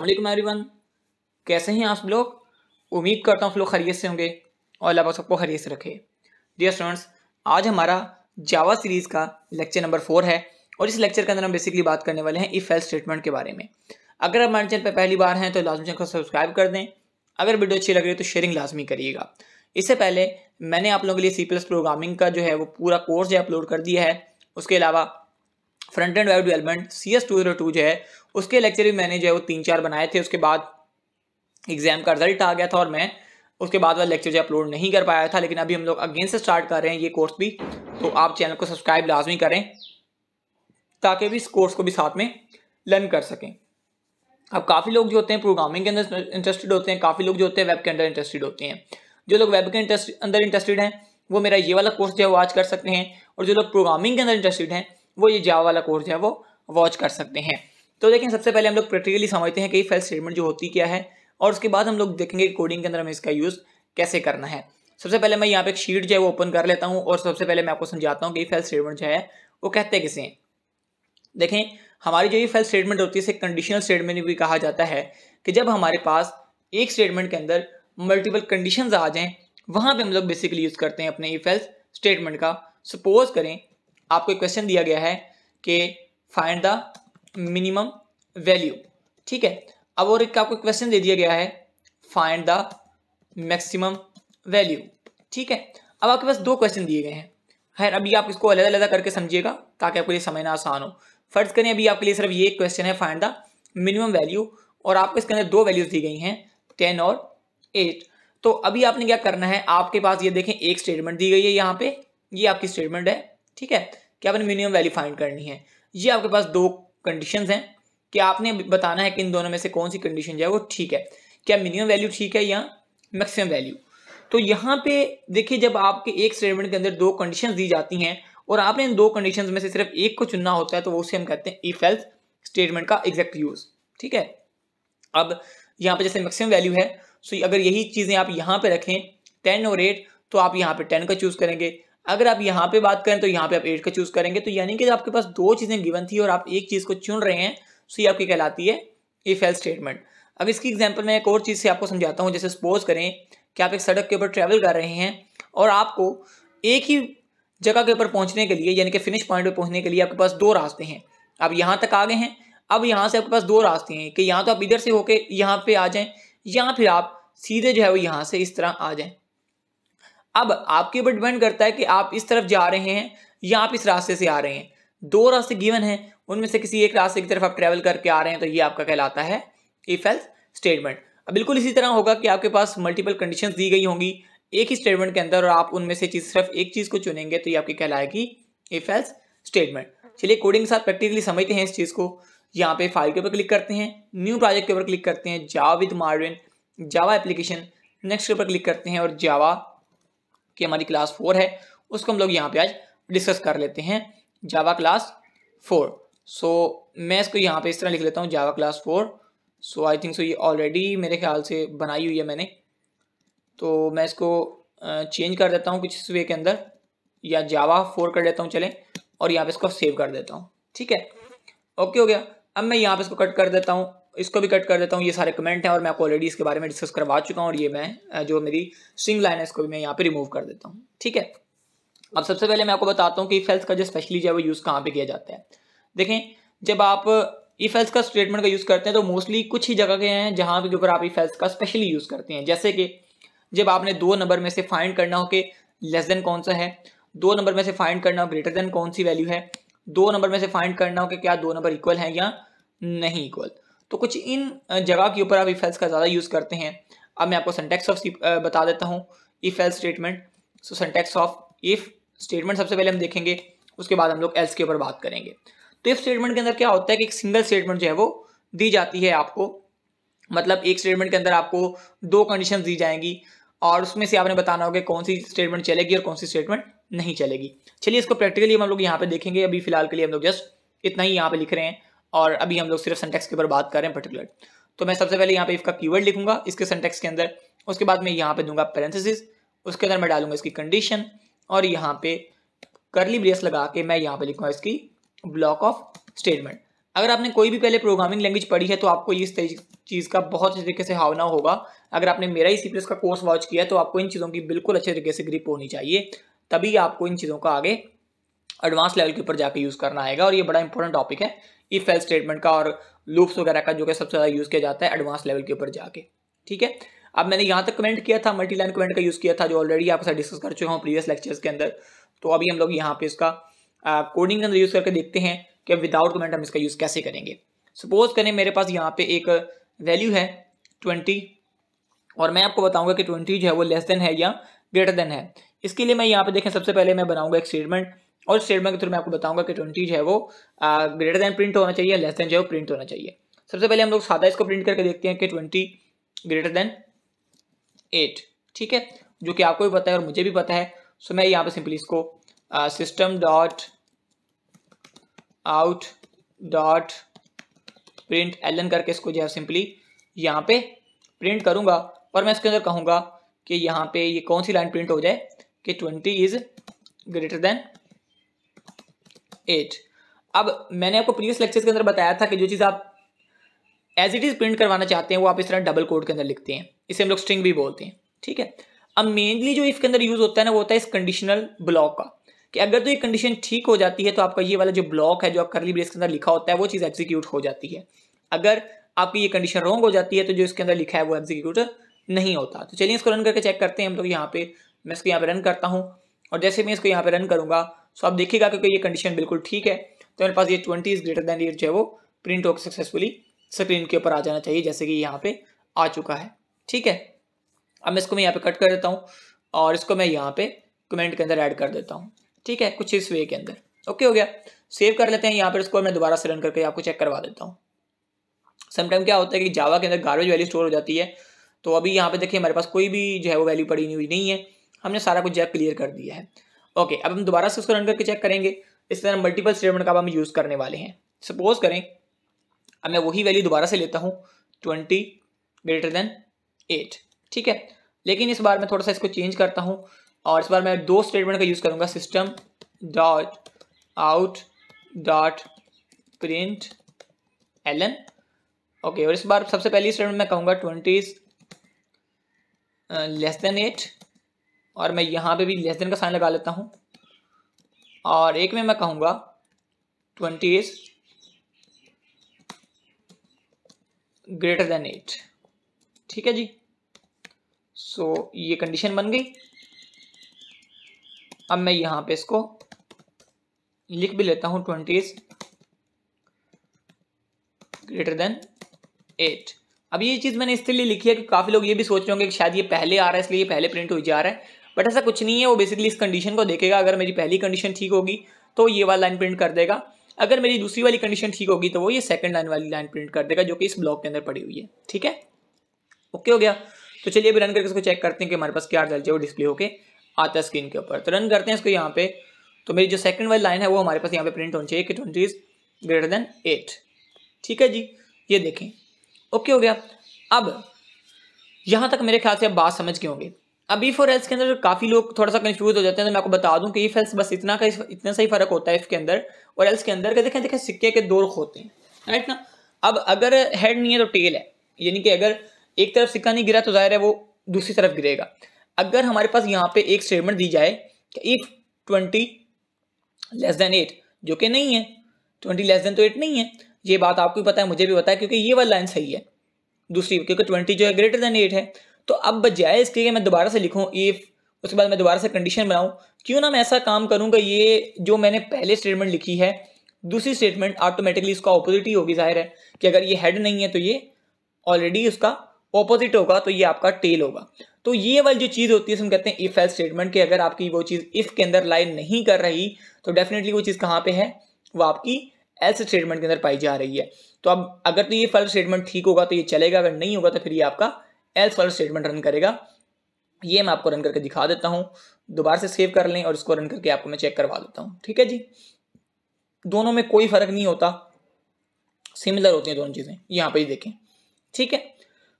Aslam everyone कैसे हैं आप लोग उम्मीद करता हूँ आप लोग खरीत से होंगे और अल्लाह सबको खरीत से रखे डियर स्टूडेंट्स आज हमारा जावा सीरीज़ का लेक्चर नंबर फोर है और इस लेक्चर के अंदर हम बेसिकली बात करने वाले हैं इफ़ एल स्टेटमेंट के बारे में अगर आप हमारे चैनल पर पहली बार हैं तो लाजमी चैनल को सब्सक्राइब कर दें अगर वीडियो अच्छी लग रही है तो शेयरिंग लाजमी करिएगा इससे पहले मैंने आप लोगों के लिए सी प्लस प्रोग्रामिंग का जो है वो पूरा कोर्स जो अपलोड कर दिया है उसके अलावा front end web development C S two zero two जो है उसके लेक्चर भी मैंने जो है वो तीन चार बनाए थे उसके बाद एग्जाम का रिजल्ट आ गया था और मैं उसके बाद वह लेक्चर जो अपलोड नहीं कर पाया था लेकिन अभी हम लोग अगेन से स्टार्ट कर रहे हैं ये कोर्स भी तो आप चैनल को सब्सक्राइब लाजमी करें ताकि भी इस कोर्स को भी साथ में लर्न कर सकें अब काफ़ी लोग जो होते हैं प्रोग्रामिंग के अंदर इंटरेस्टेड होते हैं काफ़ी लोग जो होते हैं वेब के अंदर इंटरेस्टेड होते हैं जो लोग वेब के अंदर इंटरेस्टेड हैं वो मेरा ये वाला कोर्स जो है वो आज कर सकते हैं और जो लोग प्रोग्रामिंग के अंदर इंटरेस्टेड हैं वो ये जावा वाला कोर्स है वो वॉच कर सकते हैं तो देखें सबसे पहले हम लोग प्रैक्टिकली समझते हैं कि फेल स्टेटमेंट जो होती क्या है और उसके बाद हम लोग देखेंगे कोडिंग के अंदर हमें इसका यूज़ कैसे करना है सबसे पहले मैं यहाँ पे एक शीट जो है वो ओपन कर लेता हूँ और सबसे पहले मैं आपको समझाता हूँ कि फेल स्टेटमेंट जो है वो कहते किसे हैं देखें हमारी जो ये फेल स्टेटमेंट होती है इसे कंडीशनल स्टेटमेंट भी कहा जाता है कि जब हमारे पास एक स्टेटमेंट के अंदर मल्टीपल कंडीशन आ जाएँ वहाँ पर हम लोग बेसिकली यूज़ करते हैं अपने ई फेल स्टेटमेंट का सपोज करें आपको एक क्वेश्चन दिया गया है कि फाइंड द मिनिमम वैल्यू ठीक है अब और एक आपको क्वेश्चन दे दिया गया है फाइंड द मैक्सिमम वैल्यू ठीक है अब आपके पास दो क्वेश्चन दिए गए हैं खैर अभी आप इसको अलग अलग करके समझिएगा ताकि आपके लिए समझना आसान हो फर्ज करें अभी आपके लिए सिर्फ ये क्वेश्चन है फाइंड द मिनिमम वैल्यू और आपको इसके अंदर दो वैल्यूज दी गई हैं टेन और एट तो अभी आपने क्या करना है आपके पास ये देखें एक स्टेटमेंट दी गई है यहाँ पे ये आपकी स्टेटमेंट है ठीक है कि आपने मिनिमम वैल्यू फाइंड करनी है ये आपके पास दो कंडीशंस हैं कि आपने बताना है कि इन दोनों में से कौन सी कंडीशन जो है वो ठीक है क्या मिनिमम वैल्यू ठीक है या मैक्सिमम वैल्यू तो यहाँ पे देखिए जब आपके एक स्टेटमेंट के अंदर दो कंडीशंस दी जाती हैं और आपने इन दो कंडीशंस में से सिर्फ एक को चुनना होता है तो वो उसे हम कहते हैं इफ एल्स स्टेटमेंट का एग्जैक्ट यूज ठीक है अब यहाँ पे जैसे मैक्सिमम वैल्यू है सो अगर यही चीज़ें आप यहाँ पे रखें टेन और एट तो आप यहाँ पे टेन का चूज़ करेंगे अगर आप यहाँ पे बात करें तो यहाँ पे आप एट का चूज करेंगे तो यानी कि आपके पास दो चीजें गिवन थी और आप एक चीज को चुन रहे हैं सो तो ये आपकी कहलाती है इफ एल स्टेटमेंट अब इसकी एग्जाम्पल मैं एक और चीज़ से आपको समझाता हूँ जैसे सपोज करें कि आप एक सड़क के ऊपर ट्रैवल कर रहे हैं और आपको एक ही जगह के ऊपर पहुँचने के लिए यानी कि फिनिश पॉइंट पर पहुँचने के लिए आपके पास दो रास्ते हैं आप यहाँ तक आ गए हैं अब यहाँ से आपके पास दो रास्ते हैं कि यहाँ तो आप इधर से होके यहाँ पे आ जाएं या फिर आप सीधे जो है वो यहाँ से इस तरह आ जाएं अब आपके ऊपर डिपेंड करता है कि आप इस तरफ जा रहे हैं या आप इस रास्ते से आ रहे हैं दो रास्ते गिवन हैं उनमें से किसी एक रास्ते की तरफ आप ट्रैवल करके आ रहे हैं तो ये आपका कहलाता है इफ एल्स स्टेटमेंट अब बिल्कुल इसी तरह होगा कि आपके पास मल्टीपल कंडीशन दी गई होंगी एक ही स्टेटमेंट के अंदर और आप उनमें से चीज सिर्फ एक चीज़ को चुनेंगे तो ये आपकी कहलाएगी इफ एल्स स्टेटमेंट चलिए कोडिंग के साथ प्रैक्टिकली समझते हैं इस चीज़ को यहाँ पे फाइल के ऊपर क्लिक करते हैं न्यू प्रोजेक्ट के ऊपर क्लिक करते हैं जावा विद मार्विन जावा एप्लीकेशन नेक्स्ट के ऊपर क्लिक करते हैं और जावा की हमारी क्लास फोर है उसको हम लोग यहाँ पे आज डिस्कस कर लेते हैं जावा क्लास फोर सो मैं इसको यहाँ पे इस तरह लिख लेता हूँ Java class four so I think so ये ऑलरेडी मेरे ख्याल से बनाई हुई है मैंने तो मैं इसको चेंज कर देता हूँ कुछ इस वे के अंदर या जावा फोर कर देता हूँ चले और यहाँ पे इसको सेव कर देता हूँ ठीक है ओके हो गया अब मैं यहाँ पे इसको कट कर देता हूँ इसको भी कट कर देता हूँ ये सारे कमेंट हैं और मैं आपको ऑलरेडी इसके बारे में डिस्कस करवा चुका हूँ और ये मैं जो मेरी स्ट्रिंग लाइन है इसको भी मैं यहाँ पे रिमूव कर देता हूँ ठीक है अब सबसे पहले मैं आपको बताता हूँ कि ईफेल्स का जो स्पेशली जो है वो यूज़ कहाँ पे किया जाता है देखें जब आप इफेल्स का स्टेटमेंट का यूज़ करते हैं तो मोस्टली कुछ ही जगह के हैं जहाँ के ऊपर आप इफेल्स का स्पेशली यूज़ करते हैं जैसे कि जब आपने दो नंबर में से फाइंड करना हो कि लेस देन कौन सा है दो नंबर में से फाइंड करना हो ग्रेटर देन कौन सी वैल्यू है दो नंबर में से फाइंड करना हो कि क्या दो नंबर इक्वल है या नहीं इक्वल तो कुछ इन जगह के ऊपर आप इफ एल्स का ज़्यादा यूज़ करते हैं अब मैं आपको सेंटेक्स ऑफ बता देता हूँ if else statement so syntax of if statement सबसे पहले हम देखेंगे उसके बाद हम लोग एल्स के ऊपर बात करेंगे तो इफ स्टेटमेंट के अंदर क्या होता है कि एक सिंगल स्टेटमेंट जो है वो दी जाती है आपको मतलब एक स्टेटमेंट के अंदर आपको दो कंडीशन दी जाएंगी और उसमें से आपने बताना होगा कौन सी स्टेटमेंट चलेगी और कौन सी स्टेटमेंट नहीं चलेगी चलिए इसको प्रैक्टिकली हम लोग यहाँ पे देखेंगे अभी फिलहाल के लिए हम लोग जस्ट इतना ही यहाँ पे लिख रहे हैं और अभी हम लोग सिर्फ सेंटेक्स के ऊपर बात कर रहे हैं पर्टिकुलर तो मैं सबसे पहले यहाँ पे इसका कीवर्ड लिखूंगा इसके सेंटेक्स के अंदर उसके बाद मैं यहाँ पे दूंगा पेरेंथेसिस उसके अंदर मैं डालूंगा इसकी कंडीशन और यहाँ पे करली ब्रेस लगा के मैं यहाँ पे लिखूंगा इसकी ब्लॉक ऑफ स्टेटमेंट अगर आपने कोई भी पहले प्रोग्रामिंग लैंग्वेज पढ़ी है तो आपको इस चीज़ का बहुत अच्छे तरीके से हावना होगा अगर आपने मेरा ही सी प्लस का कोर्स वॉच किया है तो आपको इन चीज़ों की बिल्कुल अच्छे तरीके से ग्रिप होनी चाहिए तभी आपको इन चीज़ों का आगे एडवांस लेवल के ऊपर जाकर यूज़ करना आएगा और ये बड़ा इंपॉर्टेंट टॉपिक है इफ एल स्टेटमेंट का और लूप्स वगैरह का जो कि सबसे ज़्यादा यूज़ किया जाता है एडवांस लेवल के ऊपर जाके ठीक है अब मैंने यहाँ तक कमेंट किया था मल्टी लाइन कमेंट का यूज़ किया था जो ऑलरेडी आपके साथ डिस्कस कर चुका हूँ प्रीवियस लेक्चर्स के अंदर तो अभी हम लोग यहाँ पे इसका कोडिंग के अंदर यूज़ करके देखते हैं कि विदाउट कमेंट हम इसका यूज़ कैसे करेंगे सपोज करें मेरे पास यहाँ पे एक वैल्यू है ट्वेंटी और मैं आपको बताऊंगा कि ट्वेंटी जो है वो लेस देन है या ग्रेटर देन है इसके लिए मैं यहाँ पे देखें सबसे पहले मैं बनाऊंगा एक स्टेटमेंट और स्टेटमेंट के थ्रू मैं आपको बताऊंगा कि ट्वेंटी जो है वो ग्रेटर दैन प्रिंट होना चाहिए लेस दैन जो है वो प्रिंट होना चाहिए सबसे पहले हम लोग सादा इसको प्रिंट करके देखते हैं कि ट्वेंटी ग्रेटर देन एट ठीक है जो कि आपको भी पता है और मुझे भी पता है सो मैं यहाँ पे सिंपली इसको system dot out dot println करके इसको जो है सिंपली यहाँ पे प्रिंट करूँगा और मैं इसके अंदर कहूँगा कि यहाँ पे ये कौन सी लाइन प्रिंट हो जाए कि twenty is greater than eight अब मैंने आपको प्रीवियस लेक्चर्स के अंदर बताया था कि जो चीज़ आप एज इट इज़ प्रिंट करवाना चाहते हैं वो आप इस तरह डबल कोड के अंदर लिखते हैं इसे हम लोग स्ट्रिंग भी बोलते हैं ठीक है अब मेनली जो इसके अंदर यूज़ होता है ना वो होता है इस कंडीशनल ब्लॉक का कि अगर तो ये कंडीशन ठीक हो जाती है तो आपका ये वाला जो ब्लॉक है जो आप करली ब्रेस के अंदर लिखा होता है वो चीज़ एग्जीक्यूट हो जाती है अगर आपकी ये कंडीशन रॉन्ग हो जाती है तो जो इसके अंदर लिखा है वो एग्जीक्यूट नहीं होता तो चलिए इसको रन करके चेक करते हैं हम लोग यहाँ पे मैं इसको यहाँ पे रन करता हूँ और जैसे मैं इसको यहाँ पे रन करूँगा सो आप देखिएगा क्योंकि ये कंडीशन बिल्कुल ठीक है तो मेरे पास ये twenty is greater than eight जो है वो प्रिंट होकर सक्सेसफुली स्क्रीन के ऊपर आ जाना चाहिए जैसे कि यहाँ पे आ चुका है ठीक है अब मैं इसको मैं यहाँ पे कट कर देता हूँ और इसको मैं यहाँ पे कमेंट के अंदर ऐड कर देता हूँ ठीक है कुछ इस वे के अंदर ओके हो गया सेव कर लेते हैं यहाँ पर इसको मैं दोबारा से रन करके आपको चेक करवा देता हूँ समटाइम क्या होता है कि जावा के अंदर गार्बेज वैल्यू स्टोर हो जाती है तो अभी यहाँ पे देखिए हमारे पास कोई भी जो है वो वैल्यू पड़ी हुई नहीं है हमने सारा कुछ जैक क्लियर कर दिया है ओके अब हम दोबारा से उसको रन करके चेक करेंगे इस तरह मल्टीपल स्टेटमेंट का अब हम यूज़ करने वाले हैं सपोज करें अब मैं वही वैल्यू दोबारा से लेता हूँ ट्वेंटी ग्रेटर देन एट ठीक है लेकिन इस बार मैं थोड़ा सा इसको चेंज करता हूँ और इस बार मैं दो स्टेटमेंट का यूज़ करूँगा system dot out dot println okay और इस बार सबसे पहली स्टेटमेंट मैं कहूँगा ट्वेंटी लेस देन एट और मैं यहाँ पे भी लेस देन का साइन लगा लेता हूँ और एक में मैं कहूँगा twenty is greater than eight ठीक है जी सो so, ये कंडीशन बन गई अब मैं यहाँ पे इसको लिख भी लेता हूँ twenty is greater than eight अब ये चीज़ मैंने इसलिए लिखी है कि काफ़ी लोग ये भी सोच रहे होंगे कि शायद ये पहले आ रहा है इसलिए ये पहले प्रिंट हो जा रहा है बट ऐसा कुछ नहीं है वो बेसिकली इस कंडीशन को देखेगा अगर मेरी पहली कंडीशन ठीक होगी तो ये वाला लाइन प्रिंट कर देगा अगर मेरी दूसरी वाली कंडीशन ठीक होगी तो वो ये सेकंड लाइन वाली लाइन प्रिंट कर देगा जो कि इस ब्लॉक के अंदर पड़ी हुई है ठीक है ओके हो गया तो चलिए अभी रन करके इसको चेक करते हैं कि हमारे पास क्या रिजल्ट है वो डिस्प्ले होके आता है स्क्रीन के ऊपर तो रन करते हैं इसको यहाँ पे तो मेरी जो सेकंड वाली लाइन है वो हमारे पास यहाँ पे प्रिंट होनी चाहिए कि twenty is greater than eight ठीक है जी ये देखें ओके हो गया अब यहाँ तक मेरे ख्याल से आप बात समझ के होंगे अब ई फॉर एल्स के अंदर काफ़ी लोग थोड़ा सा कंफ्यूज हो जाते हैं तो मैं आपको बता दूं कि ई एल्स बस इतना का इतना सा ही फर्क होता है इफ के अंदर और एल्स के अंदर देखें देखें सिक्के के दो रुख होते हैं राइट ना अब अगर हेड नहीं है तो टेल है यानी कि अगर एक तरफ सिक्का नहीं गिरा तो जाहिर है वो दूसरी तरफ गिरेगा अगर हमारे पास यहाँ पे एक स्टेटमेंट दी जाए कि if twenty less than eight जो कि नहीं है ट्वेंटी लेस देन तो एट नहीं है ये बात आपको भी पता है मुझे भी पता है क्योंकि ये वाला लाइन सही है दूसरी क्योंकि ट्वेंटी जो है ग्रेटर देन एट है तो अब बजाय इसके मैं दोबारा से लिखूँ इफ़ उसके बाद मैं दोबारा से कंडीशन बनाऊँ क्यों ना मैं ऐसा काम करूँगा ये जो मैंने पहले स्टेटमेंट लिखी है दूसरी स्टेटमेंट ऑटोमेटिकली इसका ऑपोजिट ही होगी जाहिर है कि अगर ये हेड नहीं है तो ये ऑलरेडी उसका ऑपोजिट होगा तो ये आपका टेल होगा तो ये वाली जो चीज़ होती है हम कहते हैं इफ़ एल स्टेटमेंट कि अगर आपकी वो चीज़ इफ़ के अंदर लाइन नहीं कर रही तो डेफिनेटली वो चीज़ कहाँ पे है वो आपकी एल्स स्टेटमेंट के अंदर पाई जा रही है तो अब अगर तो ये फल स्टेटमेंट ठीक होगा तो ये चलेगा अगर नहीं होगा तो फिर ये आपका एल्स वाला स्टेटमेंट रन करेगा ये मैं आपको रन करके दिखा देता हूँ दोबारा से सेव कर लें और इसको रन करके आपको मैं चेक करवा देता हूँ ठीक है जी दोनों में कोई फ़र्क नहीं होता सिमिलर होती हैं दोनों चीज़ें यहाँ पे ही देखें ठीक है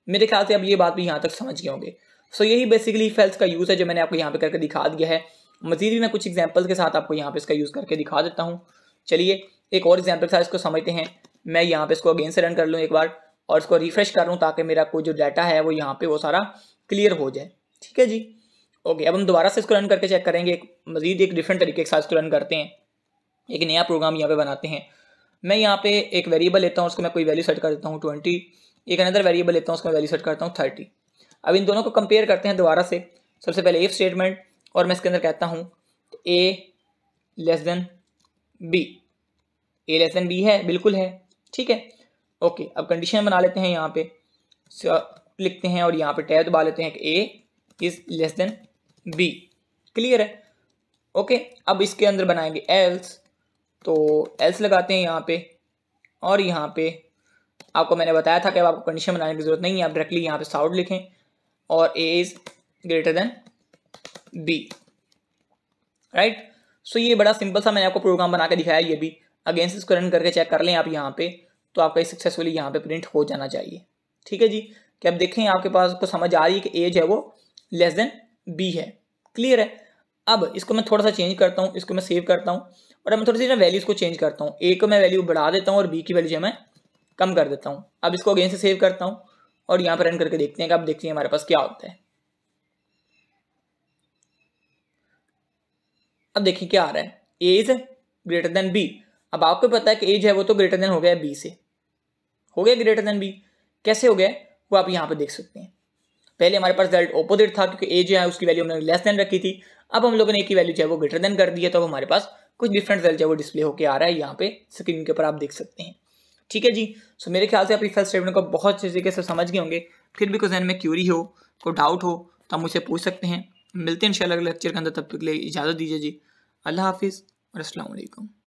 मेरे ख्याल से अब ये बात भी यहाँ तक समझ गए होंगे सो यही बेसिकली फेल्स का यूज़ है जो मैंने आपको यहाँ पे करके दिखा दिया है मजीद भी मैं कुछ एग्जाम्पल के साथ आपको यहाँ पे इसका यूज़ करके दिखा देता हूँ चलिए एक और एग्जाम्पल के साथ इसको समझते हैं मैं यहाँ पे इसको अगेन से रन कर लूँ एक बार और इसको रिफ्रेश कर ताकि मेरा कोई जो डाटा है वो यहाँ पर वो सारा क्लियर हो जाए ठीक है जी ओके अब हम दोबारा से इसको रन करके चेक करेंगे एक मज़ीद एक डिफरेंट तरीके के साथ इसको रन करते हैं एक नया प्रोग्राम यहाँ पे बनाते हैं मैं यहाँ पे एक वेरिएबल लेता हूँ उसको मैं कोई वैल्यू सेट कर देता हूँ ट्वेंटी एक अनदर वेरिएबल लेता हूँ उसको मैं वैल्यू सेट करता हूँ थर्टी अब इन दोनों को कंपेयर करते हैं दोबारा से सबसे पहले एफ स्टेटमेंट और मैं इसके अंदर कहता हूँ A less than B A less than B है बिल्कुल है ठीक है ओके अब कंडीशन बना लेते हैं यहाँ पे लिखते हैं और यहाँ पे टैब दबा लेते हैं कि A is less than B clear है ओके अब इसके अंदर बनाएंगे एल्स तो एल्स लगाते हैं यहाँ पे और यहाँ पे आपको मैंने बताया था कि अब आपको कंडीशन बनाने की ज़रूरत नहीं है आप डायरेक्टली यहाँ पे साउट लिखें और A is greater than B right so ये बड़ा सिंपल सा मैंने आपको प्रोग्राम बना के दिखाया ये भी अगेंस्ट इसको रन करके चेक कर लें आप यहाँ पे तो आपका ये सक्सेसफुली यहाँ पे प्रिंट हो जाना चाहिए ठीक है जी कि आप देखें आपके पास को समझ आ रही है कि एज है वो लेस देन बी है क्लियर है अब इसको मैं थोड़ा सा चेंज करता हूँ इसको मैं सेव करता हूँ और अब मैं थोड़ी सी ना वैल्यूज़ को चेंज करता हूँ ए को मैं वैल्यू बढ़ा देता हूँ और बी की वैल्यू जो मैं कम कर देता हूँ अब इसको अगेन से सेव करता हूँ और यहाँ पर रन करके देखते हैं कि आप देखते हैं हमारे पास क्या होता है अब देखिए क्या आ रहा है एज ग्रेटर देन बी अब आपको पता है कि एज है वो तो ग्रेटर देन हो गया है बी से हो गया ग्रेटर देन बी कैसे हो गया वो आप यहाँ पर देख सकते हैं पहले हमारे पास रिजल्ट ऑपोजिट था क्योंकि ए जो है उसकी वैल्यू हमने लेस देन रखी थी अब हम लोगों ने एक की वैल्यू जो है वो ग्रेटर देन कर दिया तो अब हमारे पास कुछ डिफरेंट रिजल्ट जो है वो डिस्प्ले होकर आ रहा है यहाँ पे स्क्रीन के ऊपर आप देख सकते हैं ठीक है जी सो मेरे ख्याल से आप इस फर्स्ट स्टेटमेंट को बहुत अच्छे तरीके से समझ गए होंगे फिर भी कुछ जहन में क्यूरी हो कोई डाउट हो तो आप मुझसे पूछ सकते हैं मिलते हैं इन लेक्चर के अंदर तब तक के लिए इजाज़त दीजिए जी अल्लाह हाफिज़ और असलकम